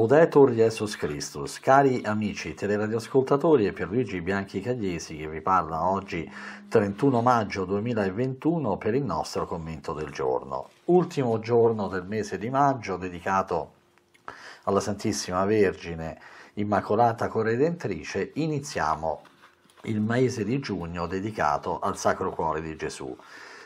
Laudetur Jesus Christus, cari amici teleradioascoltatori e Pierluigi Bianchi Cagliesi che vi parla oggi 31 maggio 2021 per il nostro commento del giorno. Ultimo giorno del mese di maggio dedicato alla Santissima Vergine Immacolata Corredentrice, iniziamo il mese di giugno dedicato al Sacro Cuore di Gesù.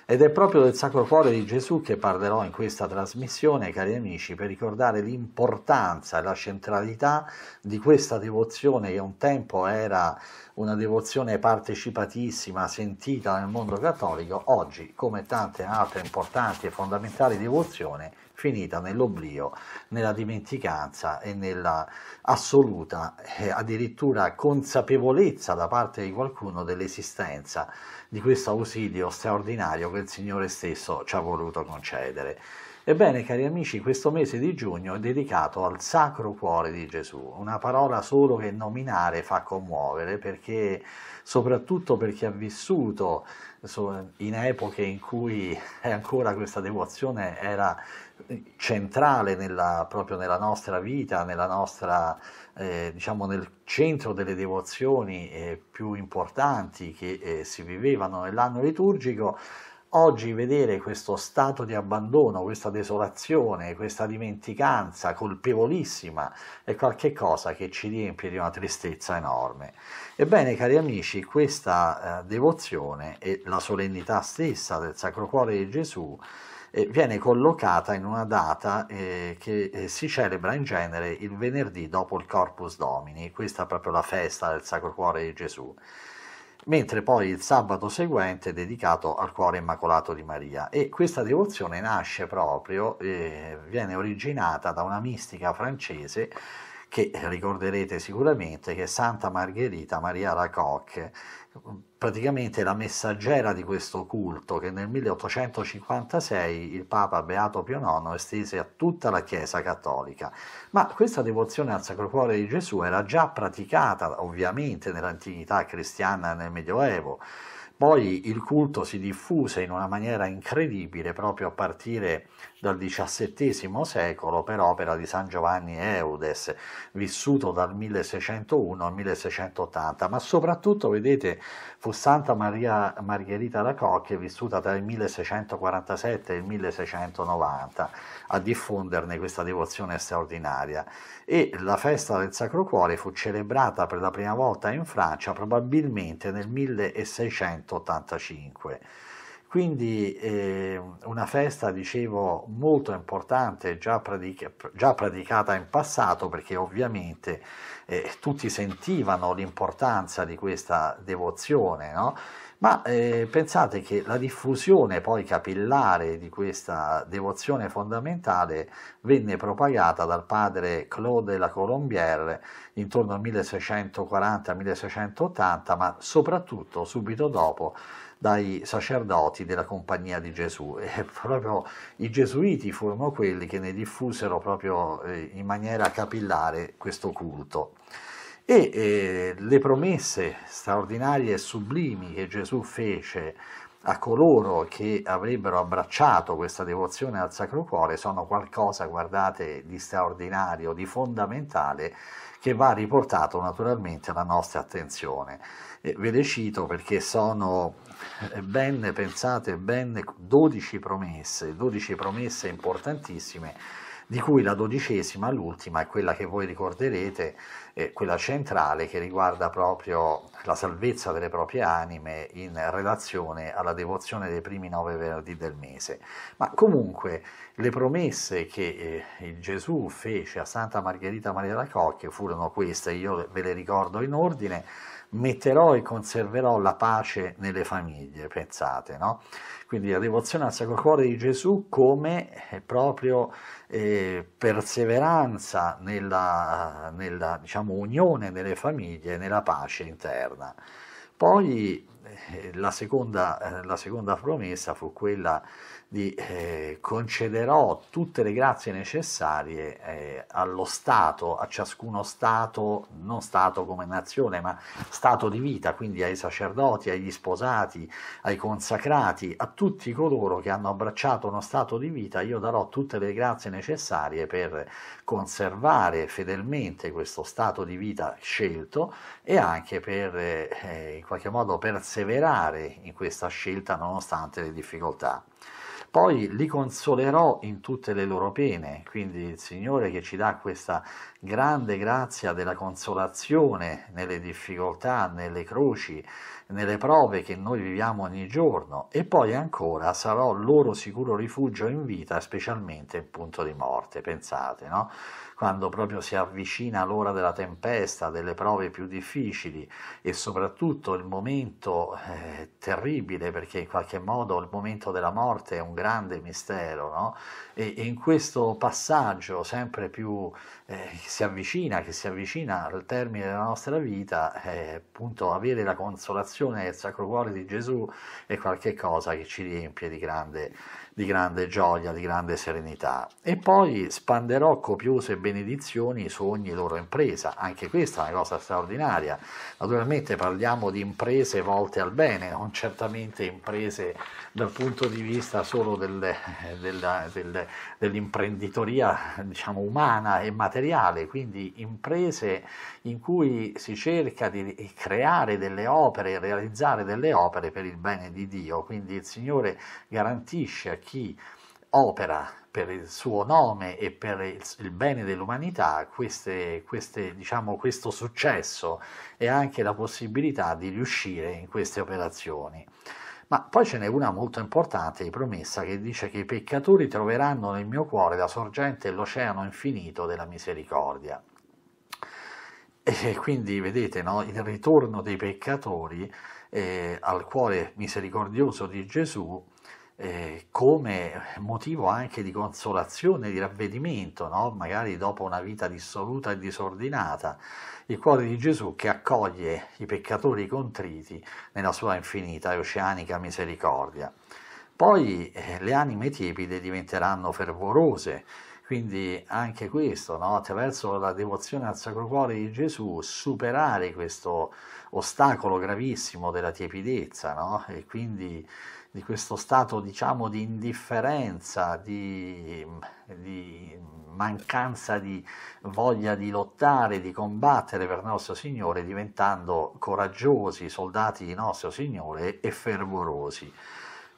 Ed è proprio del Sacro Cuore di Gesù che parlerò in questa trasmissione, cari amici, per ricordare l'importanza e la centralità di questa devozione che un tempo era una devozione partecipatissima, sentita nel mondo cattolico, oggi, come tante altre importanti e fondamentali devozioni, finita nell'oblio, nella dimenticanza e nella assoluta, eh, addirittura consapevolezza da parte di qualcuno dell'esistenza di questo ausilio straordinario che il Signore stesso ci ha voluto concedere. Ebbene, cari amici, questo mese di giugno è dedicato al Sacro Cuore di Gesù, una parola solo che nominare fa commuovere, perché, soprattutto per chi ha vissuto in epoche in cui ancora questa devozione era centrale nella, proprio nella nostra vita, nella nostra eh, diciamo nel centro delle devozioni eh, più importanti che eh, si vivevano nell'anno liturgico, oggi vedere questo stato di abbandono, questa desolazione, questa dimenticanza colpevolissima è qualcosa che ci riempie di una tristezza enorme. Ebbene, cari amici, questa eh, devozione e la solennità stessa del Sacro Cuore di Gesù eh, viene collocata in una data eh, che eh, si celebra in genere il venerdì dopo il Corpus Domini, questa è proprio la festa del Sacro Cuore di Gesù, mentre poi il sabato seguente è dedicato al Cuore Immacolato di Maria e questa devozione nasce proprio, eh, viene originata da una mistica francese che ricorderete sicuramente che è Santa Margherita Maria Racocche, praticamente la messaggera di questo culto che nel 1856 il Papa Beato Pio IX estese a tutta la Chiesa cattolica. Ma questa devozione al Sacro Cuore di Gesù era già praticata ovviamente nell'antichità cristiana nel Medioevo. Poi il culto si diffuse in una maniera incredibile proprio a partire dal XVII secolo per opera di San Giovanni Eudes, vissuto dal 1601 al 1680, ma soprattutto, vedete, fu Santa Maria Margherita da Cocche, vissuta tra il 1647 e il 1690, a diffonderne questa devozione straordinaria. E la festa del Sacro Cuore fu celebrata per la prima volta in Francia probabilmente nel 1685. Quindi eh, una festa, dicevo, molto importante, già, pradica, già praticata in passato, perché ovviamente eh, tutti sentivano l'importanza di questa devozione, no? ma eh, pensate che la diffusione poi capillare di questa devozione fondamentale venne propagata dal padre Claude Lacolombière intorno al 1640-1680, ma soprattutto subito dopo dai sacerdoti della Compagnia di Gesù e proprio i gesuiti furono quelli che ne diffusero proprio eh, in maniera capillare questo culto. E eh, le promesse straordinarie e sublimi che Gesù fece a coloro che avrebbero abbracciato questa devozione al Sacro Cuore sono qualcosa, guardate, di straordinario, di fondamentale che va riportato naturalmente alla nostra attenzione. Eh, ve le cito perché sono eh, ben pensate, ben 12 promesse, 12 promesse importantissime di cui la dodicesima, l'ultima, è quella che voi ricorderete, eh, quella centrale che riguarda proprio la salvezza delle proprie anime in relazione alla devozione dei primi nove venerdì del mese. Ma comunque le promesse che eh, Gesù fece a Santa Margherita Maria della Cocche furono queste, io ve le ricordo in ordine metterò e conserverò la pace nelle famiglie, pensate, no? Quindi la devozione al Sacro Cuore di Gesù come eh, proprio eh, perseveranza nella, nella diciamo, unione delle famiglie, nella pace interna. Poi eh, la, seconda, eh, la seconda promessa fu quella di, eh, concederò tutte le grazie necessarie eh, allo Stato, a ciascuno Stato, non Stato come nazione, ma Stato di vita, quindi ai sacerdoti, agli sposati, ai consacrati, a tutti coloro che hanno abbracciato uno Stato di vita, io darò tutte le grazie necessarie per conservare fedelmente questo Stato di vita scelto e anche per eh, in qualche modo perseverare in questa scelta nonostante le difficoltà poi li consolerò in tutte le loro pene, quindi il Signore che ci dà questa grande grazia della consolazione nelle difficoltà, nelle croci, nelle prove che noi viviamo ogni giorno e poi ancora sarò loro sicuro rifugio in vita, specialmente in punto di morte, pensate, no? quando proprio si avvicina l'ora della tempesta, delle prove più difficili e soprattutto il momento eh, terribile, perché in qualche modo il momento della morte è un grande mistero, no? e, e in questo passaggio sempre più eh, che si avvicina, che si avvicina al termine della nostra vita, eh, appunto avere la consolazione del Sacro Cuore di Gesù è qualcosa che ci riempie di grande di grande gioia, di grande serenità. E poi spanderò copiose benedizioni su ogni loro impresa, anche questa è una cosa straordinaria. Naturalmente parliamo di imprese volte al bene, non certamente imprese dal punto di vista solo del, del, del, dell'imprenditoria diciamo, umana e materiale, quindi imprese in cui si cerca di creare delle opere, realizzare delle opere per il bene di Dio, quindi il Signore garantisce a chi opera per il suo nome e per il bene dell'umanità queste, queste, diciamo, questo successo e anche la possibilità di riuscire in queste operazioni. Ma poi ce n'è una molto importante di promessa che dice che i peccatori troveranno nel mio cuore la sorgente e l'oceano infinito della misericordia. E quindi vedete no? il ritorno dei peccatori eh, al cuore misericordioso di Gesù eh, come motivo anche di consolazione, di ravvedimento, no? magari dopo una vita dissoluta e disordinata, il cuore di Gesù che accoglie i peccatori contriti nella sua infinita e oceanica misericordia. Poi eh, le anime tiepide diventeranno fervorose, quindi anche questo, no? attraverso la devozione al Sacro Cuore di Gesù, superare questo ostacolo gravissimo della tiepidezza no? e quindi di questo stato diciamo di indifferenza, di, di, mancanza di voglia di lottare, di combattere per nostro Signore, diventando coraggiosi soldati di nostro Signore e fervorosi.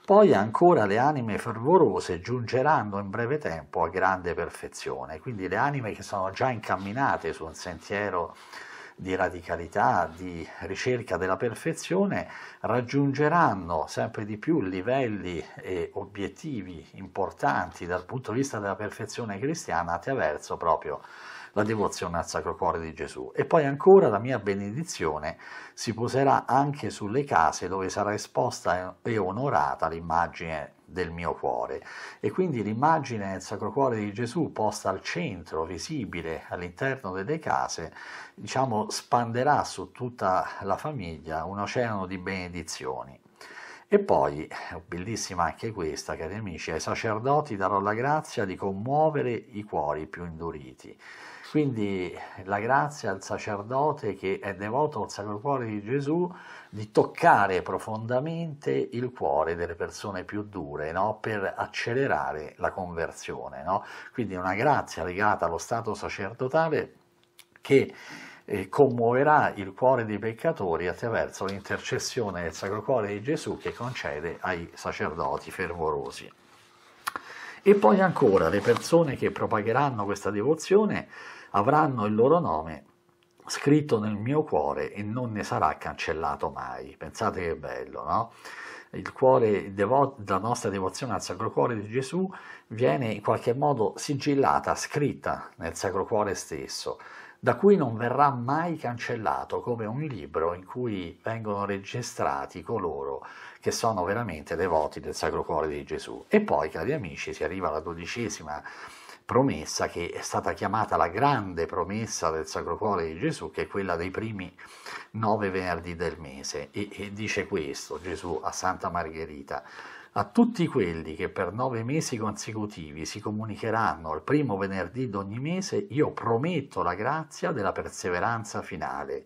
Poi ancora le anime fervorose giungeranno in breve tempo a grande perfezione, quindi le anime che sono già incamminate su un sentiero di radicalità, di ricerca della perfezione, raggiungeranno sempre di più livelli e obiettivi importanti dal punto di vista della perfezione cristiana attraverso proprio la devozione al Sacro Cuore di Gesù. E poi ancora la mia benedizione si poserà anche sulle case dove sarà esposta e onorata l'immagine del mio cuore. E quindi l'immagine del Sacro Cuore di Gesù posta al centro, visibile all'interno delle case, diciamo, spanderà su tutta la famiglia un oceano di benedizioni. E poi, bellissima anche questa, cari amici, ai sacerdoti darò la grazia di commuovere i cuori più induriti. Quindi la grazia al sacerdote che è devoto al Sacro Cuore di Gesù di toccare profondamente il cuore delle persone più dure no? per accelerare la conversione. No? Quindi una grazia legata allo stato sacerdotale che eh, commuoverà il cuore dei peccatori attraverso l'intercessione del Sacro Cuore di Gesù che concede ai sacerdoti fervorosi. E poi ancora, le persone che propagheranno questa devozione avranno il loro nome scritto nel mio cuore e non ne sarà cancellato mai. Pensate che bello, no? Il cuore devo- la nostra devozione al Sacro Cuore di Gesù viene in qualche modo sigillata, scritta nel Sacro Cuore stesso, da cui non verrà mai cancellato come un libro in cui vengono registrati coloro che sono veramente devoti del Sacro Cuore di Gesù. E poi, cari amici, si arriva alla dodicesima promessa che è stata chiamata la grande promessa del Sacro Cuore di Gesù, che è quella dei primi nove venerdì del mese. E, e, dice questo Gesù a Santa Margherita. A tutti quelli che per nove mesi consecutivi si comunicheranno al primo venerdì d'ogni mese, io prometto la grazia della perseveranza finale.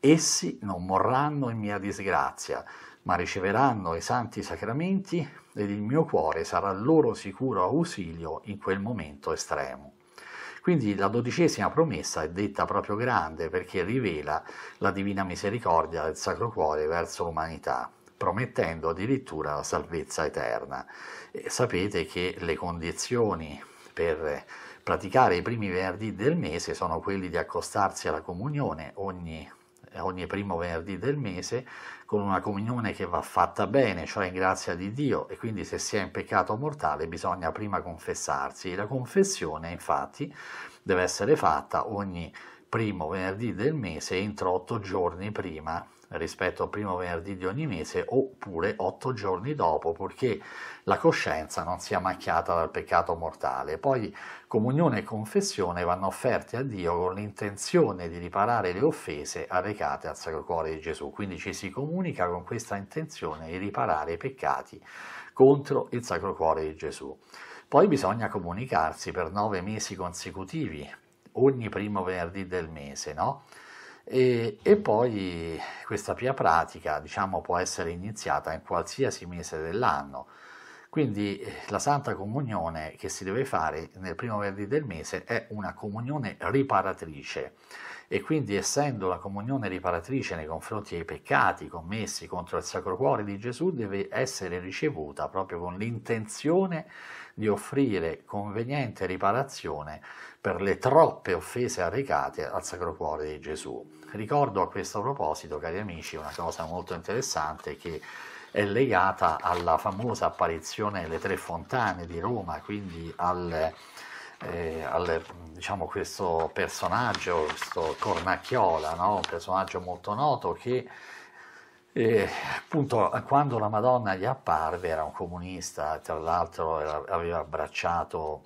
Essi non morranno in mia disgrazia, ma riceveranno i santi sacramenti ed il mio cuore sarà loro sicuro ausilio in quel momento estremo. Quindi la dodicesima promessa è detta proprio grande perché rivela la divina misericordia del Sacro Cuore verso l'umanità, promettendo addirittura la salvezza eterna. E sapete che le condizioni per praticare i primi venerdì del mese sono quelli di accostarsi alla comunione ogni ogni primo venerdì del mese con una comunione che va fatta bene, cioè in grazia di Dio, e quindi se si è in peccato mortale bisogna prima confessarsi. la confessione, infatti, deve essere fatta ogni primo venerdì del mese entro otto giorni prima rispetto al primo venerdì di ogni mese oppure otto giorni dopo purché la coscienza non sia macchiata dal peccato mortale. Poi comunione e confessione vanno offerte a Dio con l'intenzione di riparare le offese arrecate al Sacro Cuore di Gesù, quindi ci si comunica con questa intenzione di riparare i peccati contro il Sacro Cuore di Gesù. Poi bisogna comunicarsi per nove mesi consecutivi, ogni primo venerdì del mese, no? E, e, poi questa pia pratica diciamo, può essere iniziata in qualsiasi mese dell'anno. Quindi eh, la Santa Comunione che si deve fare nel primo venerdì del mese è una comunione riparatrice e quindi essendo la comunione riparatrice nei confronti dei peccati commessi contro il Sacro Cuore di Gesù deve essere ricevuta proprio con l'intenzione di offrire conveniente riparazione per le troppe offese arrecate al Sacro Cuore di Gesù. Ricordo a questo proposito, cari amici, una cosa molto interessante che è legata alla famosa apparizione delle tre fontane di Roma, quindi al, eh, al diciamo, questo personaggio, questo Cornacchiola, no? un personaggio molto noto che e, eh, appunto quando la Madonna gli apparve era un comunista, tra l'altro era, aveva abbracciato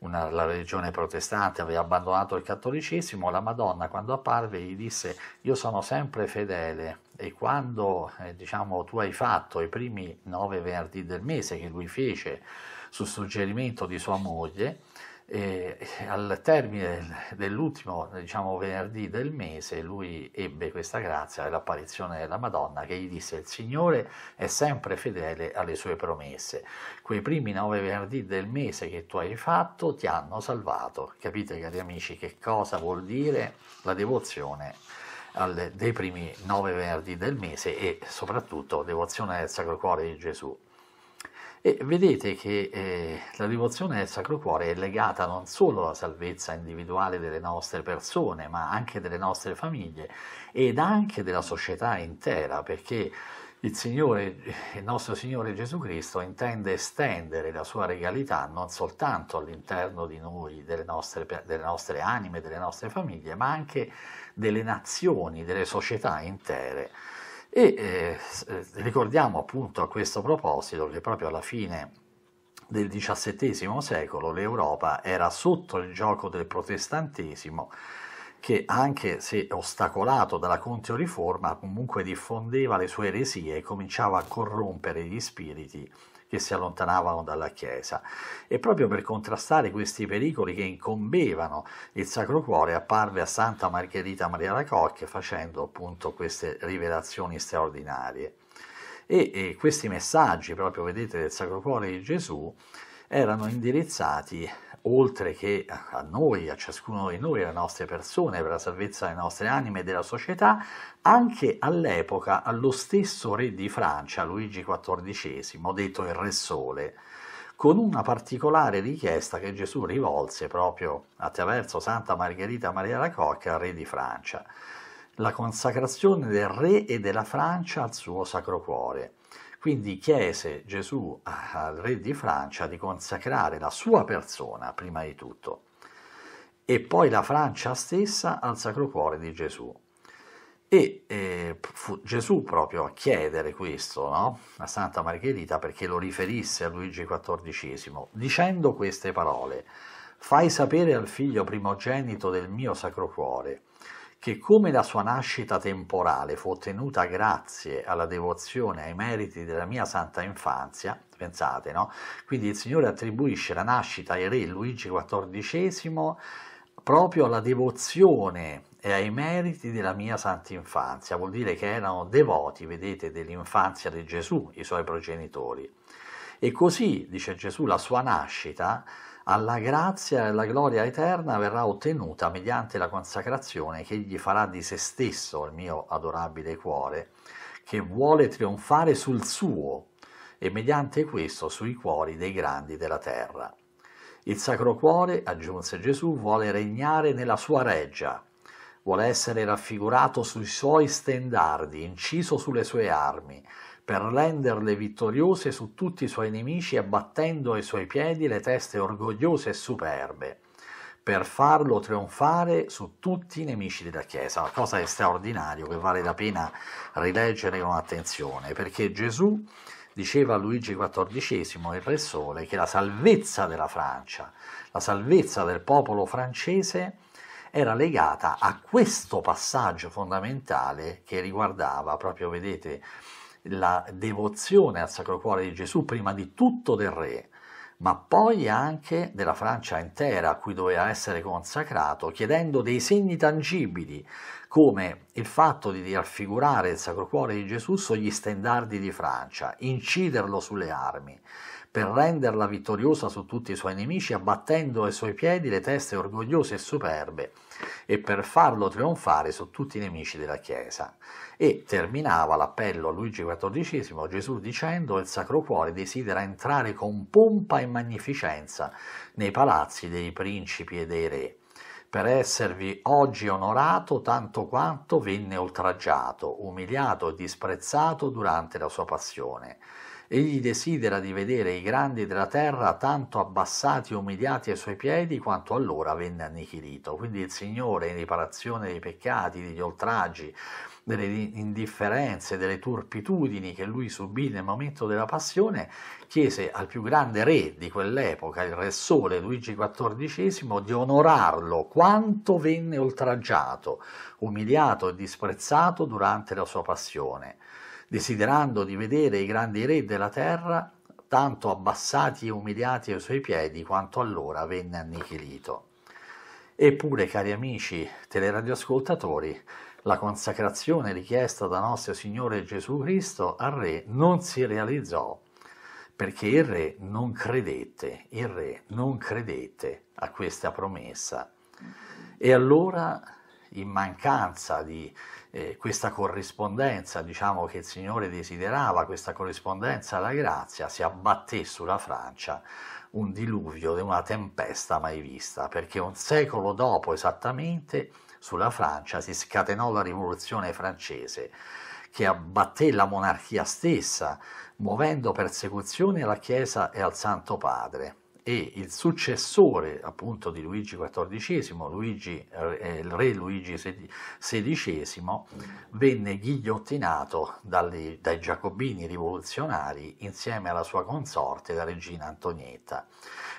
una, la religione protestante, aveva abbandonato il cattolicesimo, la Madonna quando apparve gli disse io sono sempre fedele e quando eh, diciamo, tu hai fatto i primi nove venerdì del mese che lui fece su suggerimento di sua moglie, e al termine dell'ultimo diciamo, venerdì del mese lui ebbe questa grazia l'apparizione della Madonna che gli disse il Signore è sempre fedele alle sue promesse quei primi nove venerdì del mese che tu hai fatto ti hanno salvato capite cari amici che cosa vuol dire la devozione al, dei primi nove venerdì del mese e soprattutto devozione al Sacro Cuore di Gesù e vedete che eh, la devozione del Sacro Cuore è legata non solo alla salvezza individuale delle nostre persone, ma anche delle nostre famiglie ed anche della società intera, perché il, Signore, il nostro Signore Gesù Cristo intende estendere la sua regalità non soltanto all'interno di noi, delle nostre, delle nostre anime, delle nostre famiglie, ma anche delle nazioni, delle società intere. E eh, ricordiamo appunto a questo proposito che proprio alla fine del XVII secolo l'Europa era sotto il gioco del protestantesimo che anche se ostacolato dalla Conteoriforma comunque diffondeva le sue eresie e cominciava a corrompere gli spiriti che si allontanavano dalla Chiesa. E proprio per contrastare questi pericoli che incombevano il Sacro Cuore apparve a Santa Margherita Maria Lacocche facendo appunto queste rivelazioni straordinarie. E, e questi messaggi, proprio vedete, del Sacro Cuore di Gesù erano indirizzati oltre che a noi, a ciascuno di noi, alle nostre persone, per la salvezza delle nostre anime e della società, anche all'epoca allo stesso re di Francia, Luigi XIV, detto il Re Sole, con una particolare richiesta che Gesù rivolse proprio attraverso Santa Margherita Maria la Cocca al re di Francia, la consacrazione del re e della Francia al suo sacro cuore. Quindi chiese Gesù al re di Francia di consacrare la sua persona prima di tutto e poi la Francia stessa al Sacro Cuore di Gesù. E eh, fu Gesù proprio a chiedere questo no? a Santa Margherita perché lo riferisse a Luigi XIV, dicendo queste parole: Fai sapere al figlio primogenito del mio Sacro Cuore che come la sua nascita temporale fu ottenuta grazie alla devozione ai meriti della mia santa infanzia, pensate, no? Quindi il Signore attribuisce la nascita ai re Luigi XIV proprio alla devozione e ai meriti della mia santa infanzia, vuol dire che erano devoti, vedete, dell'infanzia di Gesù, i suoi progenitori. E così, dice Gesù, la sua nascita alla grazia e alla gloria eterna verrà ottenuta mediante la consacrazione che egli farà di se stesso il mio adorabile cuore, che vuole trionfare sul suo e mediante questo sui cuori dei grandi della terra. Il Sacro Cuore, aggiunse Gesù, vuole regnare nella sua reggia, vuole essere raffigurato sui suoi stendardi, inciso sulle sue armi, per renderle vittoriose su tutti i suoi nemici abbattendo ai suoi piedi le teste orgogliose e superbe, per farlo trionfare su tutti i nemici della Chiesa, una cosa straordinaria che vale la pena rileggere con attenzione, perché Gesù diceva a Luigi XIV, il Re Sole, che la salvezza della Francia, la salvezza del popolo francese, era legata a questo passaggio fondamentale che riguardava proprio, vedete, la devozione al Sacro Cuore di Gesù, prima di tutto del Re, ma poi anche della Francia intera a cui doveva essere consacrato, chiedendo dei segni tangibili, come il fatto di raffigurare il Sacro Cuore di Gesù sugli stendardi di Francia, inciderlo sulle armi, per renderla vittoriosa su tutti i suoi nemici, abbattendo ai suoi piedi le teste orgogliose e superbe e per farlo trionfare su tutti i nemici della Chiesa. E terminava l'appello a Luigi XIV Gesù dicendo il Sacro Cuore desidera entrare con pompa e magnificenza nei palazzi dei principi e dei re per esservi oggi onorato tanto quanto venne oltraggiato, umiliato e disprezzato durante la sua passione Egli desidera di vedere i grandi della terra tanto abbassati e umiliati ai suoi piedi quanto allora venne annichilito. Quindi il Signore, in riparazione dei peccati, degli oltraggi, delle indifferenze, delle turpitudini che lui subì nel momento della passione, chiese al più grande re di quell'epoca, il re Sole Luigi XIV, di onorarlo quanto venne oltraggiato, umiliato e disprezzato durante la sua passione desiderando di vedere i grandi re della terra, tanto abbassati e umiliati ai suoi piedi quanto allora venne annichilito. Eppure, cari amici teleradioascoltatori, la consacrazione richiesta da nostro Signore Gesù Cristo al Re non si realizzò perché il Re non credette, il Re non credette a questa promessa. E allora, in mancanza di eh, questa corrispondenza, diciamo che il Signore desiderava questa corrispondenza alla grazia, si abbatté sulla Francia un diluvio di una tempesta mai vista, perché un secolo dopo esattamente sulla Francia si scatenò la rivoluzione francese che abbatté la monarchia stessa, muovendo persecuzioni alla Chiesa e al Santo Padre e il successore appunto di Luigi XIV, Luigi, eh, il re Luigi XVI, venne ghigliottinato dalle, dai giacobini rivoluzionari insieme alla sua consorte, la regina Antonietta.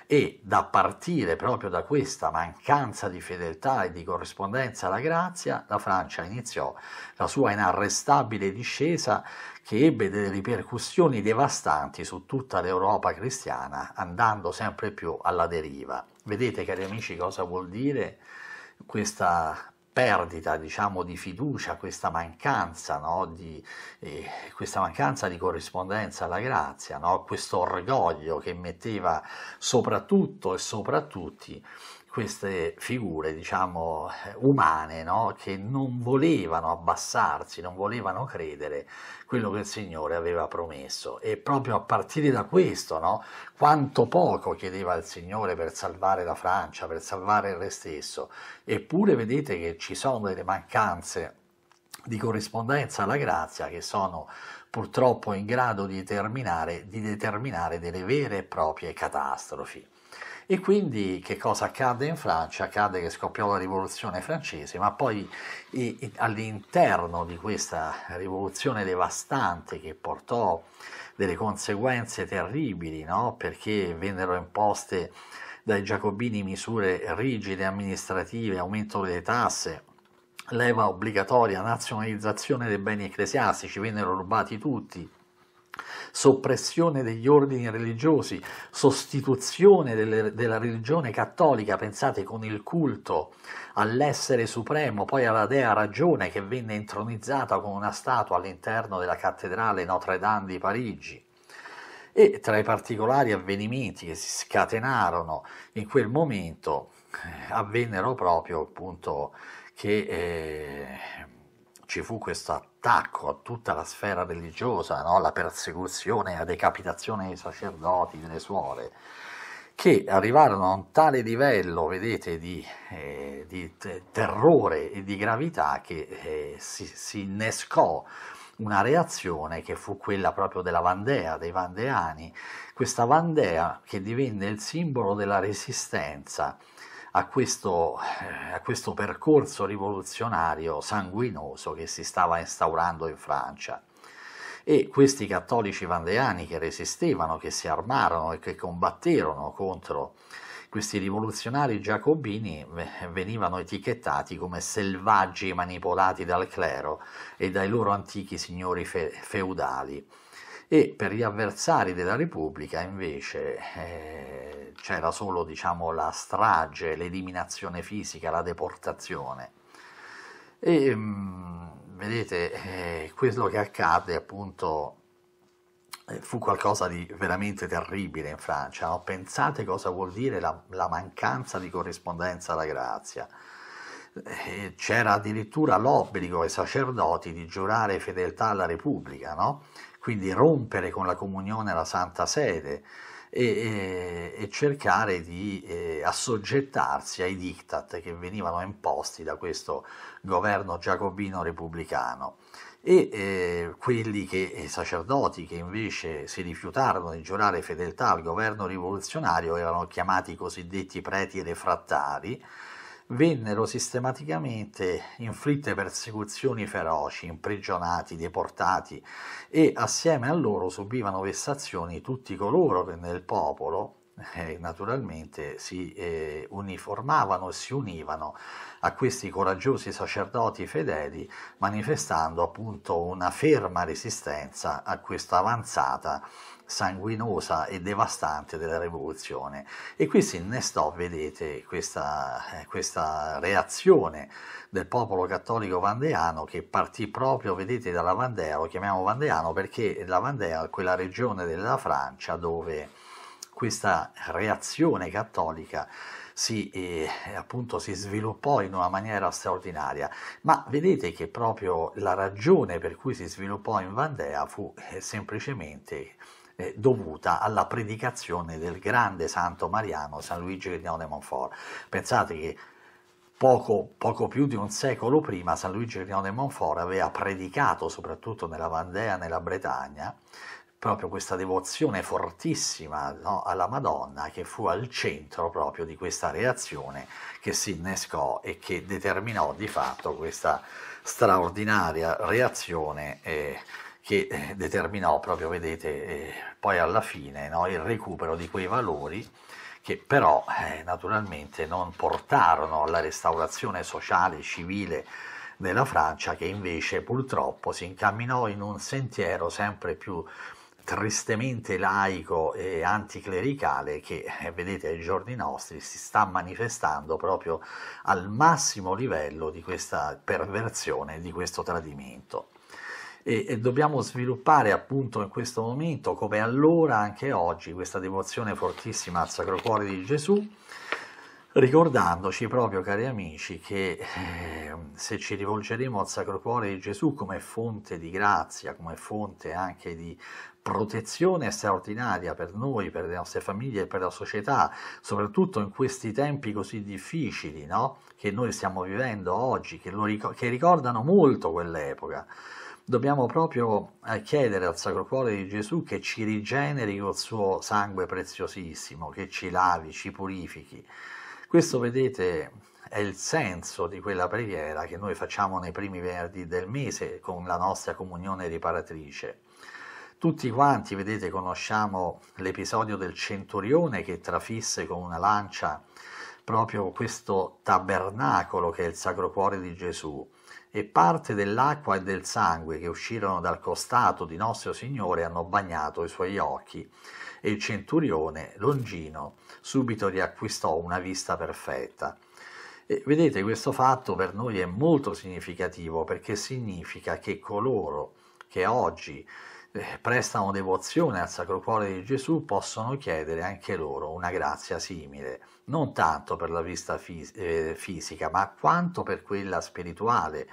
E da partire proprio da questa mancanza di fedeltà e di corrispondenza alla grazia, la Francia iniziò la sua inarrestabile discesa che ebbe delle ripercussioni devastanti su tutta l'Europa cristiana, andando sempre più alla deriva. Vedete, cari amici, cosa vuol dire questa perdita diciamo, di fiducia, questa mancanza, no? di, eh, questa mancanza di corrispondenza alla grazia, no? questo orgoglio che metteva soprattutto e soprattutto queste figure, diciamo, umane, no? che non volevano abbassarsi, non volevano credere quello che il Signore aveva promesso. E proprio a partire da questo, no? quanto poco chiedeva il Signore per salvare la Francia, per salvare il re stesso. Eppure vedete che ci sono delle mancanze di corrispondenza alla grazia che sono purtroppo in grado di determinare, di determinare delle vere e proprie catastrofi. E quindi che cosa accadde in Francia? Accadde che scoppiò la rivoluzione francese, ma poi e, e, all'interno di questa rivoluzione devastante che portò delle conseguenze terribili, no? perché vennero imposte dai giacobini misure rigide amministrative, aumento delle tasse, leva obbligatoria, nazionalizzazione dei beni ecclesiastici, vennero rubati tutti, soppressione degli ordini religiosi, sostituzione delle, della religione cattolica, pensate con il culto all'essere supremo, poi alla dea ragione che venne intronizzata con una statua all'interno della cattedrale Notre Dame di Parigi. E tra i particolari avvenimenti che si scatenarono in quel momento eh, avvennero proprio appunto che eh, ci fu questa l'attacco a tutta la sfera religiosa, no? la persecuzione, la decapitazione dei sacerdoti, delle suore, che arrivarono a un tale livello, vedete, di, eh, di terrore e di gravità che eh, si, si, innescò una reazione che fu quella proprio della Vandea, dei Vandeani, questa Vandea che divenne il simbolo della resistenza a questo, eh, a questo percorso rivoluzionario sanguinoso che si stava instaurando in Francia e questi cattolici vandeani che resistevano, che si armarono e che combatterono contro questi rivoluzionari giacobini venivano etichettati come selvaggi manipolati dal clero e dai loro antichi signori fe- feudali e per gli avversari della Repubblica invece eh, c'era solo diciamo, la strage, l'eliminazione fisica, la deportazione. E mh, mm, vedete, eh, quello che accadde appunto eh, fu qualcosa di veramente terribile in Francia. No? Pensate cosa vuol dire la, la mancanza di corrispondenza alla grazia. Eh, c'era addirittura l'obbligo ai sacerdoti di giurare fedeltà alla Repubblica, no? quindi rompere con la comunione alla Santa Sede e, e, e cercare di eh, assoggettarsi ai diktat che venivano imposti da questo governo giacobino repubblicano e eh, quelli che, i sacerdoti che invece si rifiutarono di giurare fedeltà al governo rivoluzionario erano chiamati i cosiddetti preti refrattari vennero sistematicamente inflitte persecuzioni feroci, imprigionati, deportati e assieme a loro subivano vessazioni tutti coloro che nel popolo eh, naturalmente si eh, uniformavano e si univano a questi coraggiosi sacerdoti fedeli manifestando appunto una ferma resistenza a questa avanzata sanguinosa e devastante della rivoluzione. E qui si innestò, vedete, questa, eh, questa reazione del popolo cattolico vandeano che partì proprio, vedete, dalla Vandea, lo chiamiamo Vandeano perché la Vandea è quella regione della Francia dove questa reazione cattolica si, eh, appunto, si sviluppò in una maniera straordinaria, ma vedete che proprio la ragione per cui si sviluppò in Vandea fu eh, semplicemente eh, dovuta alla predicazione del grande santo mariano San Luigi Grignone Monfort. Pensate che Poco, poco, più di un secolo prima San Luigi Rione Monfort aveva predicato, soprattutto nella Vandea, nella Bretagna, proprio questa devozione fortissima no, alla Madonna che fu al centro proprio di questa reazione che si innescò e che determinò di fatto questa straordinaria reazione. Eh, che eh, determinò proprio, vedete, eh, poi alla fine no, il recupero di quei valori che però eh, naturalmente non portarono alla restaurazione sociale e civile della Francia che invece purtroppo si incamminò in un sentiero sempre più tristemente laico e anticlericale che, eh, vedete, ai giorni nostri si sta manifestando proprio al massimo livello di questa perversione, di questo tradimento e, e dobbiamo sviluppare appunto in questo momento, come allora anche oggi, questa devozione fortissima al Sacro Cuore di Gesù, ricordandoci proprio, cari amici, che eh, se ci rivolgeremo al Sacro Cuore di Gesù come fonte di grazia, come fonte anche di protezione straordinaria per noi, per le nostre famiglie e per la società, soprattutto in questi tempi così difficili no? che noi stiamo vivendo oggi, che, ric- che ricordano molto quell'epoca dobbiamo proprio eh, chiedere al Sacro Cuore di Gesù che ci rigeneri col suo sangue preziosissimo, che ci lavi, ci purifichi. Questo, vedete, è il senso di quella preghiera che noi facciamo nei primi venerdì del mese con la nostra comunione riparatrice. Tutti quanti, vedete, conosciamo l'episodio del centurione che trafisse con una lancia proprio questo tabernacolo che è il Sacro Cuore di Gesù e parte dell'acqua e del sangue che uscirono dal costato di nostro Signore hanno bagnato i suoi occhi, e il centurione, longino, subito riacquistò una vista perfetta. E vedete, questo fatto per noi è molto significativo perché significa che coloro che oggi eh, prestano devozione al Sacro Cuore di Gesù possono chiedere anche loro una grazia simile, non tanto per la vista fis- eh, fisica, ma quanto per quella spirituale,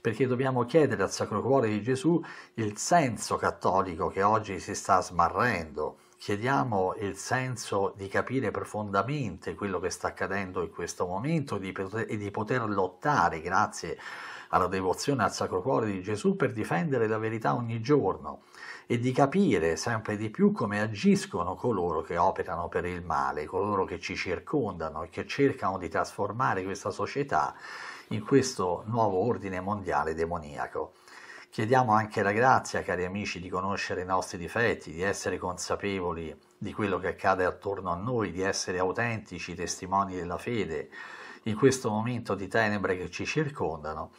perché dobbiamo chiedere al Sacro Cuore di Gesù il senso cattolico che oggi si sta smarrendo. Chiediamo il senso di capire profondamente quello che sta accadendo in questo momento e di, poter, e di poter lottare grazie a alla devozione al Sacro Cuore di Gesù per difendere la verità ogni giorno e di capire sempre di più come agiscono coloro che operano per il male, coloro che ci circondano e che cercano di trasformare questa società in questo nuovo ordine mondiale demoniaco. Chiediamo anche la grazia, cari amici, di conoscere i nostri difetti, di essere consapevoli di quello che accade attorno a noi, di essere autentici testimoni della fede, in questo momento di tenebre che ci circondano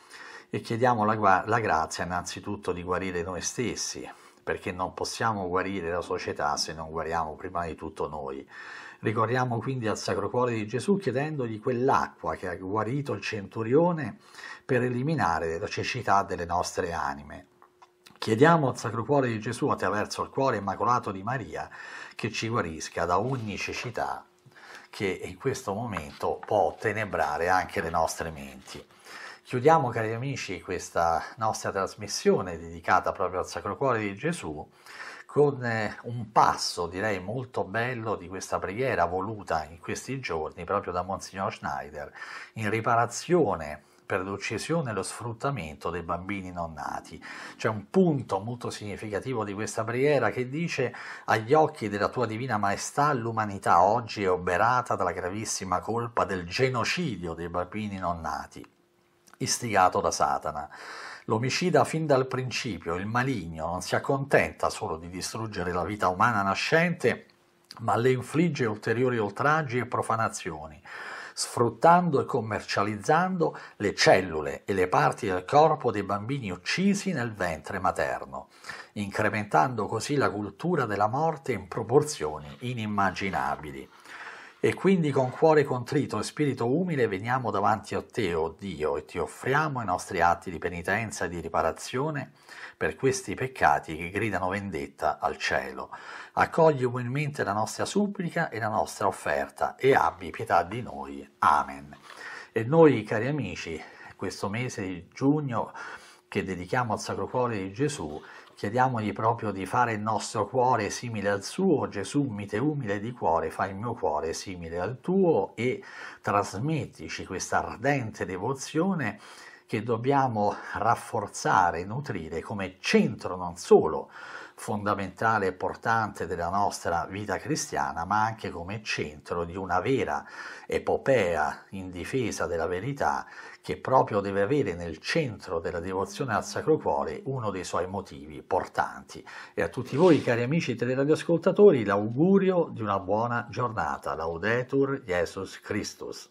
e chiediamo la, la grazia innanzitutto di guarire noi stessi, perché non possiamo guarire la società se non guariamo prima di tutto noi. Ricorriamo quindi al Sacro Cuore di Gesù chiedendogli quell'acqua che ha guarito il centurione per eliminare la cecità delle nostre anime. Chiediamo al Sacro Cuore di Gesù attraverso il cuore immacolato di Maria che ci guarisca da ogni cecità che in questo momento può tenebrare anche le nostre menti. Chiudiamo, cari amici, questa nostra trasmissione dedicata proprio al Sacro Cuore di Gesù con eh, un passo, direi, molto bello di questa preghiera voluta in questi giorni proprio da Monsignor Schneider in riparazione per l'uccisione e lo sfruttamento dei bambini non nati. C'è un punto molto significativo di questa preghiera che dice agli occhi della tua divina maestà l'umanità oggi è oberata dalla gravissima colpa del genocidio dei bambini non nati, istigato da Satana. L'omicida fin dal principio, il maligno, non si accontenta solo di distruggere la vita umana nascente, ma le infligge ulteriori oltraggi e profanazioni sfruttando e commercializzando le cellule e le parti del corpo dei bambini uccisi nel ventre materno, incrementando così la cultura della morte in proporzioni inimmaginabili. E quindi con cuore contrito e spirito umile veniamo davanti a te, o oh Dio, e ti offriamo i nostri atti di penitenza e di riparazione per questi peccati che gridano vendetta al cielo. Accogli umilmente la nostra supplica e la nostra offerta e abbi pietà di noi. Amen. E noi, cari amici, questo mese di giugno che dedichiamo al Sacro Cuore di Gesù, Chiediamogli proprio di fare il nostro cuore simile al suo, Gesù mite umile di cuore, fa il mio cuore simile al tuo e trasmettici questa ardente devozione che dobbiamo rafforzare, nutrire come centro non solo fondamentale e portante della nostra vita cristiana, ma anche come centro di una vera epopea in difesa della verità che proprio deve avere nel centro della devozione al Sacro Cuore uno dei suoi motivi portanti. E a tutti voi, cari amici teleradioascoltatori, l'augurio di una buona giornata. Laudetur Jesus Christus.